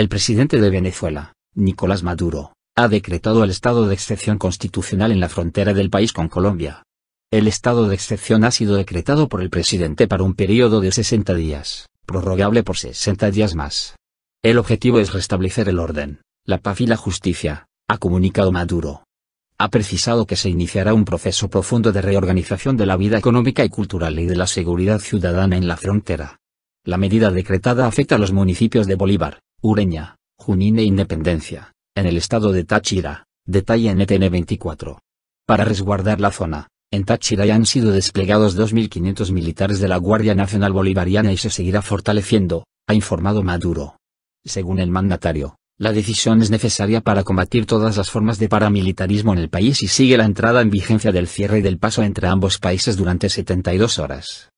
El presidente de Venezuela, Nicolás Maduro, ha decretado el estado de excepción constitucional en la frontera del país con Colombia. El estado de excepción ha sido decretado por el presidente para un periodo de 60 días, prorrogable por 60 días más. El objetivo es restablecer el orden, la paz y la justicia, ha comunicado Maduro. Ha precisado que se iniciará un proceso profundo de reorganización de la vida económica y cultural y de la seguridad ciudadana en la frontera. La medida decretada afecta a los municipios de Bolívar, Ureña, Junín e Independencia, en el estado de Táchira, en e NTN 24. Para resguardar la zona, en Táchira ya han sido desplegados 2.500 militares de la Guardia Nacional Bolivariana y se seguirá fortaleciendo, ha informado Maduro. Según el mandatario, la decisión es necesaria para combatir todas las formas de paramilitarismo en el país y sigue la entrada en vigencia del cierre y del paso entre ambos países durante 72 horas.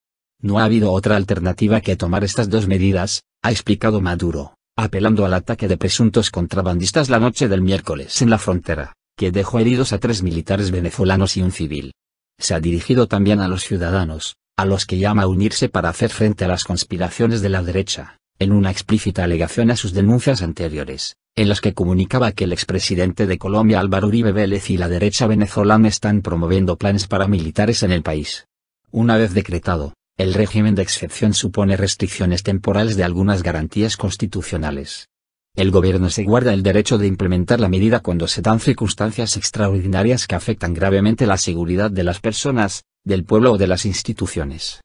No ha habido otra alternativa que tomar estas dos medidas, ha explicado Maduro apelando al ataque de presuntos contrabandistas la noche del miércoles en la frontera, que dejó heridos a tres militares venezolanos y un civil. Se ha dirigido también a los ciudadanos, a los que llama a unirse para hacer frente a las conspiraciones de la derecha, en una explícita alegación a sus denuncias anteriores, en las que comunicaba que el expresidente de Colombia Álvaro Uribe Vélez y la derecha venezolana están promoviendo planes paramilitares en el país. Una vez decretado, el régimen de excepción supone restricciones temporales de algunas garantías constitucionales. El gobierno se guarda el derecho de implementar la medida cuando se dan circunstancias extraordinarias que afectan gravemente la seguridad de las personas, del pueblo o de las instituciones.